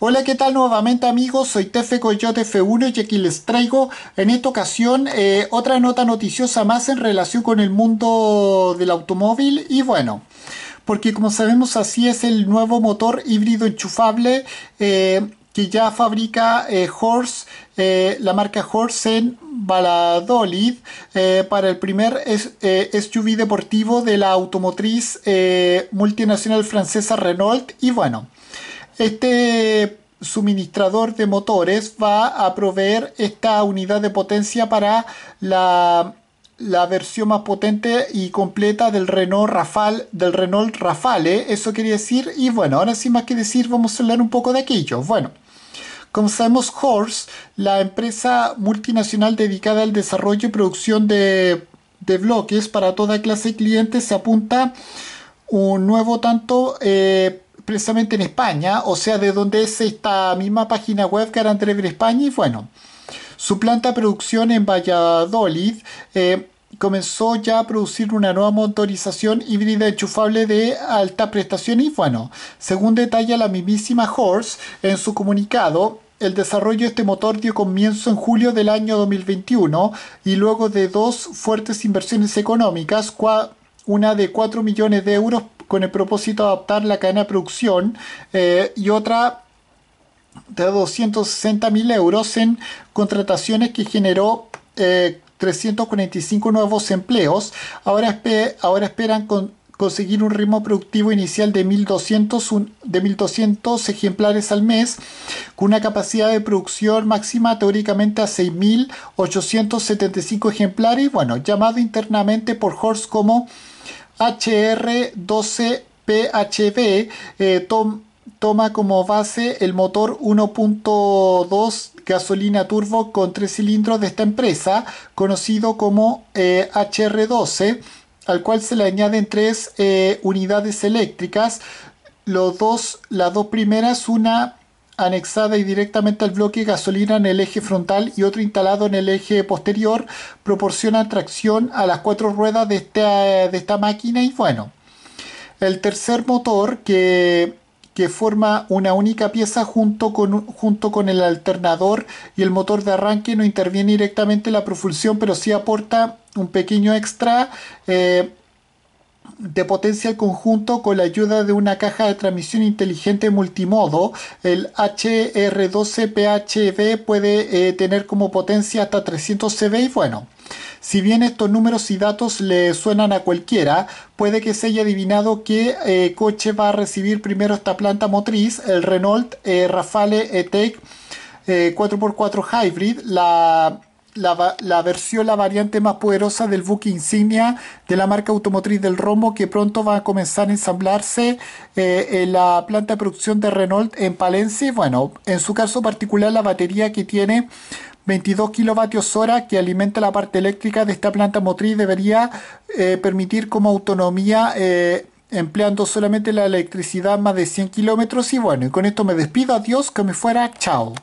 Hola, ¿qué tal nuevamente amigos? Soy Tefe Coyote F1 y aquí les traigo en esta ocasión eh, otra nota noticiosa más en relación con el mundo del automóvil y bueno porque como sabemos así es el nuevo motor híbrido enchufable eh, que ya fabrica eh, Horse, la marca Horse en Valladolid para el primer SUV deportivo de la automotriz multinacional francesa Renault y bueno este suministrador de motores va a proveer esta unidad de potencia para la, versión más potente y completa del Renault Rafale, del Renault Rafale, eso quería decir, y bueno, ahora sin más que decir, vamos a hablar un poco de aquello. Bueno, como sabemos, Horse, la empresa multinacional dedicada al desarrollo y producción de, bloques para toda clase de clientes, se apunta un nuevo tanto eh, precisamente en España, o sea, de donde es esta misma página web en España, y bueno, su planta de producción en Valladolid eh, comenzó ya a producir una nueva motorización híbrida enchufable de alta prestación y bueno, según detalla la mismísima Horse en su comunicado, el desarrollo de este motor dio comienzo en julio del año 2021 y luego de dos fuertes inversiones económicas, una de 4 millones de euros con el propósito de adaptar la cadena de producción eh, y otra de 260 mil euros en contrataciones que generó 345 eh, nuevos empleos. Ahora, ahora esperan conseguir un ritmo productivo inicial de 1200, de 1.200 ejemplares al mes, con una capacidad de producción máxima teóricamente a 6.875 ejemplares, bueno, llamado internamente por horse como HR12PHB eh, toma como base el motor 1.2 gasolina turbo con tres cilindros de esta empresa, conocido como HR12, eh, al cual se le añaden tres eh, unidades eléctricas. dos, las dos primeras, una anexada y directamente al bloque gasolina en el eje frontal y otro instalado en el eje posterior proporciona tracción a las cuatro ruedas de esta, de esta máquina y bueno el tercer motor que, forma una única pieza junto con, junto con el alternador y el motor de arranque no interviene directamente en la propulsión pero sí aporta un pequeño extra eh, de potencia al conjunto con la ayuda de una caja de transmisión inteligente multimodo. El HR12PHB puede eh, tener como potencia hasta 300 CB y bueno. Si bien estos números y datos le suenan a cualquiera, puede que se haya adivinado qué eh, coche va a recibir primero esta planta motriz, el Renault eh, Rafale E-Tech 4x4 Hybrid, la la, versión, la variante más poderosa del buque insignia de la marca automotriz del Romo, que pronto va a comenzar a ensamblarse eh, en la planta de producción de Renault en Palencia. Bueno, en su caso particular, la batería que tiene 22 kilovatios hora que alimenta la parte eléctrica de esta planta motriz debería eh, permitir como autonomía eh, empleando solamente la electricidad más de 100 kilómetros y bueno, y con esto me despido, adiós, que me fuera, chao.